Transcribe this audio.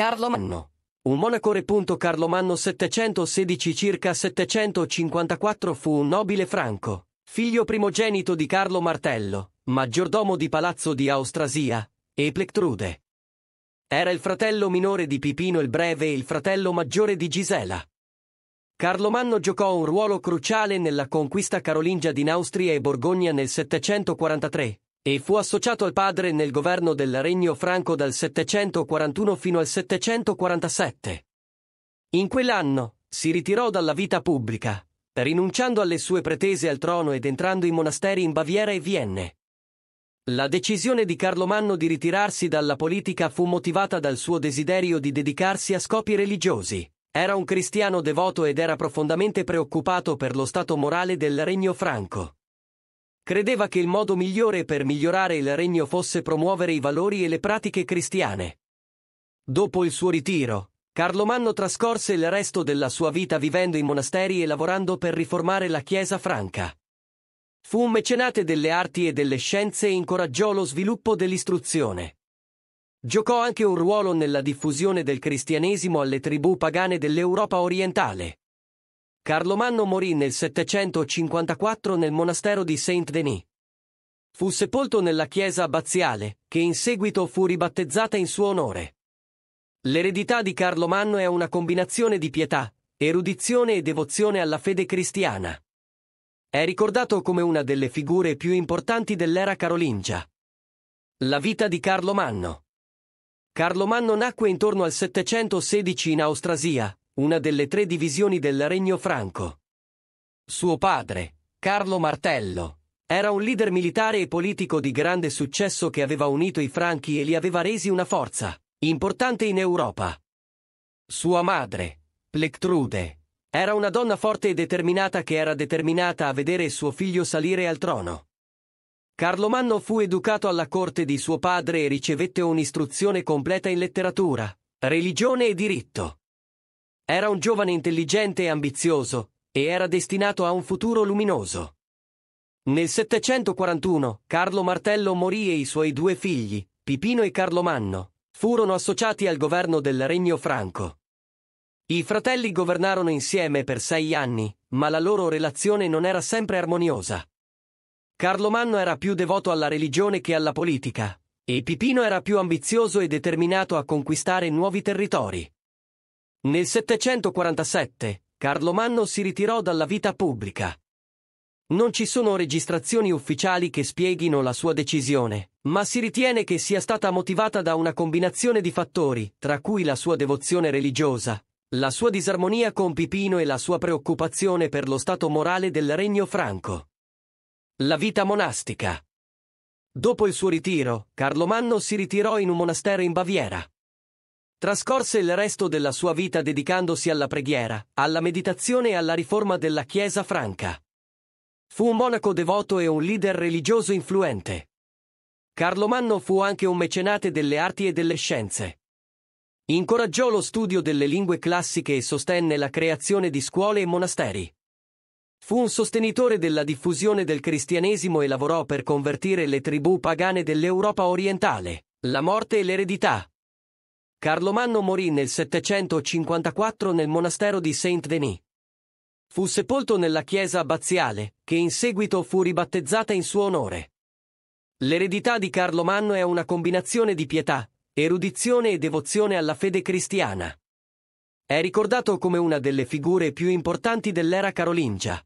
Carlo Manno. Un monaco Carlo Carlomanno 716 circa 754 fu un nobile franco, figlio primogenito di Carlo Martello, maggiordomo di Palazzo di Austrasia, e Plectrude. Era il fratello minore di Pipino il Breve e il fratello maggiore di Gisela. Carlomanno giocò un ruolo cruciale nella conquista carolingia di Naustria e Borgogna nel 743, e fu associato al padre nel governo del Regno Franco dal 741 fino al 747. In quell'anno si ritirò dalla vita pubblica, rinunciando alle sue pretese al trono ed entrando in monasteri in Baviera e Vienne. La decisione di Carlomanno di ritirarsi dalla politica fu motivata dal suo desiderio di dedicarsi a scopi religiosi. Era un cristiano devoto ed era profondamente preoccupato per lo stato morale del regno franco credeva che il modo migliore per migliorare il regno fosse promuovere i valori e le pratiche cristiane. Dopo il suo ritiro, Carlomanno trascorse il resto della sua vita vivendo in monasteri e lavorando per riformare la Chiesa franca. Fu un mecenate delle arti e delle scienze e incoraggiò lo sviluppo dell'istruzione. Giocò anche un ruolo nella diffusione del cristianesimo alle tribù pagane dell'Europa orientale. Carlomanno morì nel 754 nel monastero di Saint-Denis. Fu sepolto nella chiesa abbaziale, che in seguito fu ribattezzata in suo onore. L'eredità di Carlomanno è una combinazione di pietà, erudizione e devozione alla fede cristiana. È ricordato come una delle figure più importanti dell'era carolingia. La vita di Carlomanno. Carlomanno nacque intorno al 716 in Austrasia, una delle tre divisioni del Regno Franco. Suo padre, Carlo Martello, era un leader militare e politico di grande successo che aveva unito i franchi e li aveva resi una forza, importante in Europa. Sua madre, Plectrude, era una donna forte e determinata che era determinata a vedere suo figlio salire al trono. Carlomanno fu educato alla corte di suo padre e ricevette un'istruzione completa in letteratura, religione e diritto. Era un giovane intelligente e ambizioso, e era destinato a un futuro luminoso. Nel 741 Carlo Martello morì e i suoi due figli, Pipino e Carlo Manno, furono associati al governo del Regno Franco. I fratelli governarono insieme per sei anni, ma la loro relazione non era sempre armoniosa. Carlo Manno era più devoto alla religione che alla politica, e Pipino era più ambizioso e determinato a conquistare nuovi territori. Nel 747 Carlomanno si ritirò dalla vita pubblica. Non ci sono registrazioni ufficiali che spieghino la sua decisione, ma si ritiene che sia stata motivata da una combinazione di fattori, tra cui la sua devozione religiosa, la sua disarmonia con Pipino e la sua preoccupazione per lo stato morale del regno franco. La vita monastica. Dopo il suo ritiro, Carlomanno si ritirò in un monastero in Baviera. Trascorse il resto della sua vita dedicandosi alla preghiera, alla meditazione e alla riforma della Chiesa franca. Fu un monaco devoto e un leader religioso influente. Carlo Manno fu anche un mecenate delle arti e delle scienze. Incoraggiò lo studio delle lingue classiche e sostenne la creazione di scuole e monasteri. Fu un sostenitore della diffusione del cristianesimo e lavorò per convertire le tribù pagane dell'Europa orientale, la morte e l'eredità, Carlomanno morì nel 754 nel monastero di Saint-Denis. Fu sepolto nella chiesa abbaziale, che in seguito fu ribattezzata in suo onore. L'eredità di Carlomanno è una combinazione di pietà, erudizione e devozione alla fede cristiana. È ricordato come una delle figure più importanti dell'era carolingia,